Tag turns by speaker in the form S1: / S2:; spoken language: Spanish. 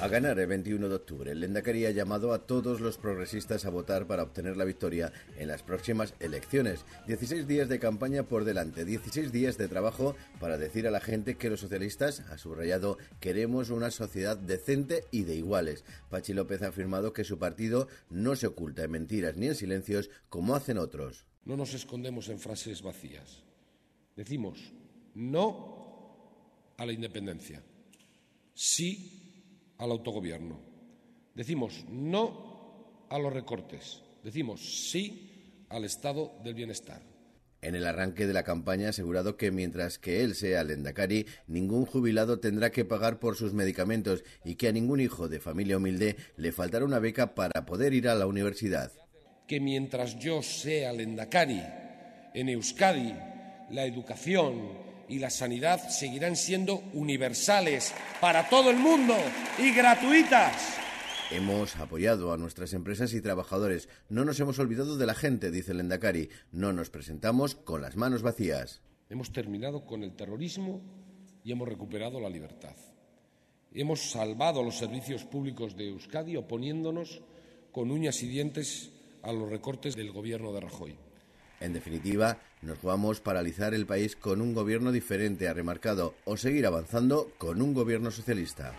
S1: A ganar el 21 de octubre, el Lendakari ha llamado a todos los progresistas a votar para obtener la victoria en las próximas elecciones. 16 días de campaña por delante, 16 días de trabajo para decir a la gente que los socialistas, ha subrayado, queremos una sociedad decente y de iguales. Pachi López ha afirmado que su partido no se oculta en mentiras ni en silencios como hacen otros.
S2: No nos escondemos en frases vacías. Decimos no a la independencia, sí al autogobierno. Decimos no a los recortes, decimos sí al estado del bienestar.
S1: En el arranque de la campaña ha asegurado que mientras que él sea el Endacari, ningún jubilado tendrá que pagar por sus medicamentos y que a ningún hijo de familia humilde le faltará una beca para poder ir a la universidad.
S2: Que mientras yo sea el Endacari, en Euskadi, la educación, y la sanidad seguirán siendo universales para todo el mundo y gratuitas.
S1: Hemos apoyado a nuestras empresas y trabajadores. No nos hemos olvidado de la gente, dice el Endacari. No nos presentamos con las manos vacías.
S2: Hemos terminado con el terrorismo y hemos recuperado la libertad. Hemos salvado los servicios públicos de Euskadi oponiéndonos con uñas y dientes a los recortes del gobierno de Rajoy. En
S1: definitiva, nos vamos a paralizar el país con un gobierno diferente, ha remarcado, o seguir avanzando con un gobierno socialista.